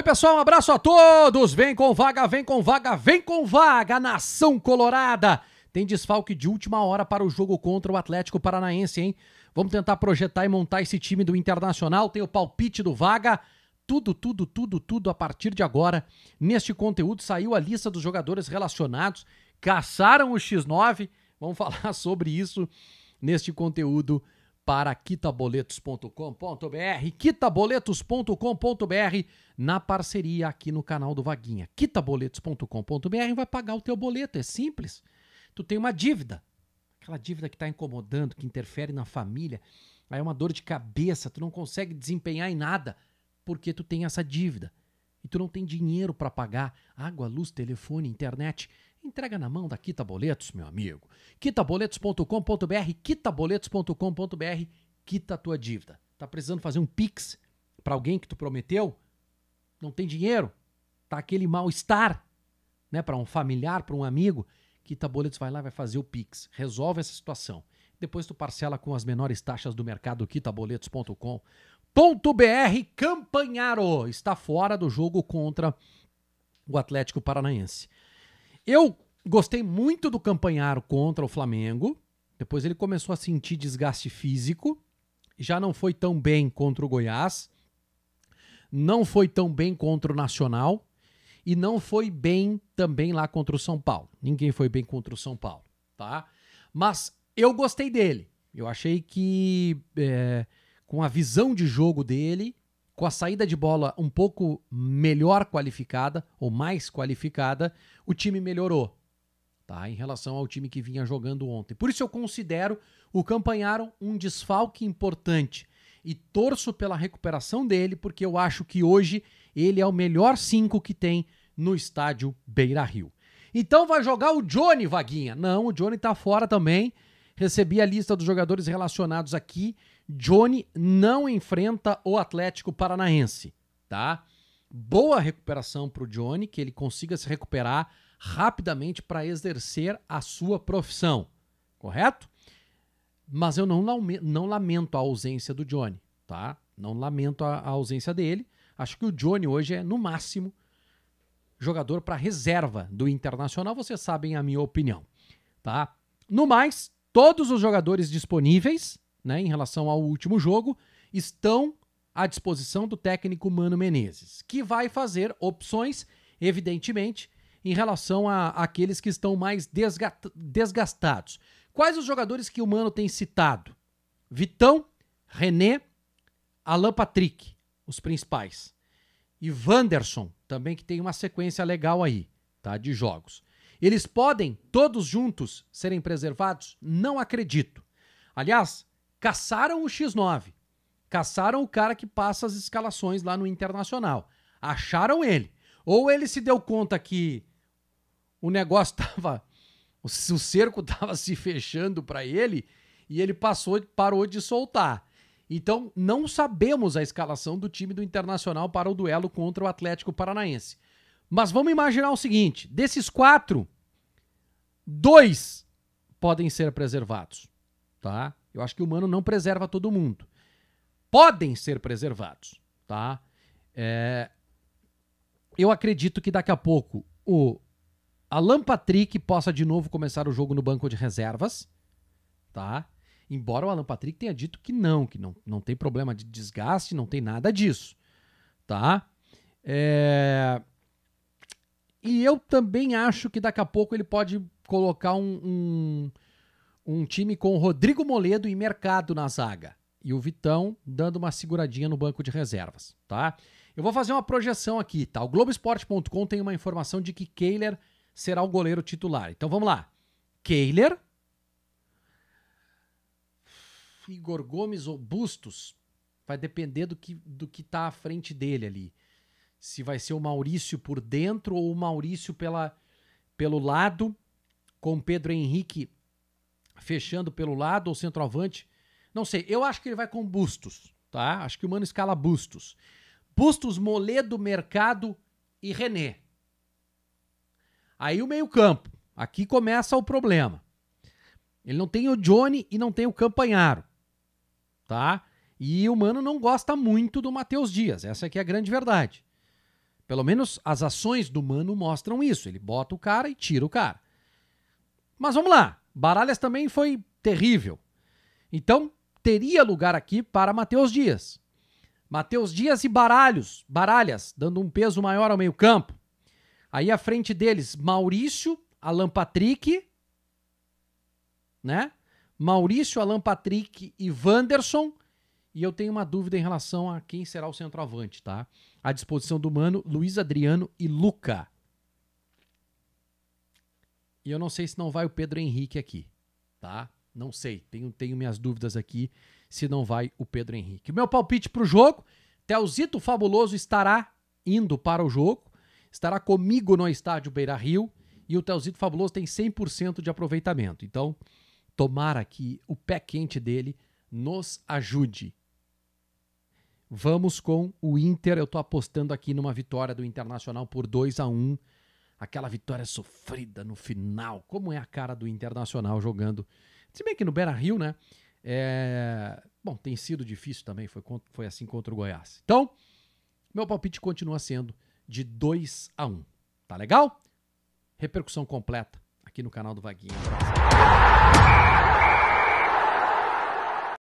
Oi, pessoal, um abraço a todos. Vem com vaga, vem com vaga, vem com vaga, nação colorada. Tem desfalque de última hora para o jogo contra o Atlético Paranaense, hein? Vamos tentar projetar e montar esse time do Internacional. Tem o palpite do vaga. Tudo, tudo, tudo, tudo a partir de agora. Neste conteúdo saiu a lista dos jogadores relacionados. Caçaram o X9. Vamos falar sobre isso neste conteúdo para quitaboletos.com.br, quitaboletos.com.br, na parceria aqui no canal do Vaguinha. quitaboletos.com.br vai pagar o teu boleto, é simples. Tu tem uma dívida, aquela dívida que está incomodando, que interfere na família, aí é uma dor de cabeça, tu não consegue desempenhar em nada porque tu tem essa dívida. E tu não tem dinheiro para pagar água, luz, telefone, internet. Entrega na mão da Quita Boletos, meu amigo. quitaboletos.com.br, quitaboletos.com.br, quita a tua dívida. Tá precisando fazer um pix para alguém que tu prometeu? Não tem dinheiro? Tá aquele mal-estar, né, para um familiar, para um amigo, Quita Boletos vai lá vai fazer o pix, resolve essa situação. Depois tu parcela com as menores taxas do mercado, QuitaBoletos.com.br. Campanharo está fora do jogo contra o Atlético Paranaense. Eu gostei muito do Campanharo contra o Flamengo. Depois ele começou a sentir desgaste físico. Já não foi tão bem contra o Goiás. Não foi tão bem contra o Nacional. E não foi bem também lá contra o São Paulo. Ninguém foi bem contra o São Paulo, tá? Mas eu gostei dele. Eu achei que é, com a visão de jogo dele, com a saída de bola um pouco melhor qualificada ou mais qualificada, o time melhorou. Tá, em relação ao time que vinha jogando ontem. Por isso eu considero o Campanharo um desfalque importante e torço pela recuperação dele, porque eu acho que hoje ele é o melhor 5 que tem no estádio Beira Rio. Então vai jogar o Johnny, Vaguinha. Não, o Johnny tá fora também. Recebi a lista dos jogadores relacionados aqui. Johnny não enfrenta o Atlético Paranaense, tá? Boa recuperação para o Johnny, que ele consiga se recuperar rapidamente para exercer a sua profissão, correto? Mas eu não, não lamento a ausência do Johnny, tá? Não lamento a, a ausência dele. Acho que o Johnny hoje é, no máximo, jogador para reserva do Internacional. Vocês sabem a minha opinião, tá? No mais, todos os jogadores disponíveis, né, em relação ao último jogo, estão à disposição do técnico Mano Menezes, que vai fazer opções, evidentemente, em relação a aqueles que estão mais desgastados. Quais os jogadores que o Mano tem citado? Vitão, René, Alan Patrick, os principais. E Wanderson, também que tem uma sequência legal aí, tá? De jogos. Eles podem, todos juntos, serem preservados? Não acredito. Aliás, caçaram o X9. Caçaram o cara que passa as escalações lá no Internacional. Acharam ele. Ou ele se deu conta que o negócio estava. O cerco estava se fechando para ele e ele passou, parou de soltar. Então, não sabemos a escalação do time do Internacional para o duelo contra o Atlético Paranaense. Mas vamos imaginar o seguinte: desses quatro, dois podem ser preservados, tá? Eu acho que o humano não preserva todo mundo. Podem ser preservados, tá? É... Eu acredito que daqui a pouco o Alan Patrick possa de novo começar o jogo no banco de reservas, tá? Embora o Alan Patrick tenha dito que não, que não, não tem problema de desgaste, não tem nada disso, tá? É... E eu também acho que daqui a pouco ele pode colocar um, um, um time com Rodrigo Moledo e Mercado na zaga. E o Vitão dando uma seguradinha no banco de reservas, tá? Eu vou fazer uma projeção aqui, tá? O Globoesporte.com tem uma informação de que Kehler será o goleiro titular. Então vamos lá. Kehler. Igor Gomes ou Bustos. Vai depender do que, do que tá à frente dele ali se vai ser o Maurício por dentro ou o Maurício pela, pelo lado, com Pedro Henrique fechando pelo lado ou centroavante. Não sei, eu acho que ele vai com Bustos, tá? Acho que o Mano escala Bustos. Bustos, Moledo, Mercado e René. Aí o meio-campo. Aqui começa o problema. Ele não tem o Johnny e não tem o Campanharo, tá? E o Mano não gosta muito do Matheus Dias, essa aqui é, é a grande verdade. Pelo menos as ações do Mano mostram isso. Ele bota o cara e tira o cara. Mas vamos lá. Baralhas também foi terrível. Então, teria lugar aqui para Matheus Dias. Matheus Dias e Baralhos, Baralhas, dando um peso maior ao meio-campo. Aí à frente deles, Maurício, Alan Patrick, né? Maurício, Alan Patrick e Wanderson e eu tenho uma dúvida em relação a quem será o centroavante, tá? À disposição do Mano, Luiz Adriano e Luca. E eu não sei se não vai o Pedro Henrique aqui, tá? Não sei, tenho, tenho minhas dúvidas aqui se não vai o Pedro Henrique. Meu palpite para o jogo, Telzito Fabuloso estará indo para o jogo, estará comigo no estádio Beira-Rio e o Telzito Fabuloso tem 100% de aproveitamento. Então, tomara que o pé quente dele nos ajude Vamos com o Inter. Eu tô apostando aqui numa vitória do Internacional por 2 a 1 Aquela vitória sofrida no final. Como é a cara do Internacional jogando? Se bem que no Beira Rio, né? É... Bom, tem sido difícil também. Foi, foi assim contra o Goiás. Então, meu palpite continua sendo de 2 a 1 Tá legal? Repercussão completa aqui no canal do Vaguinho.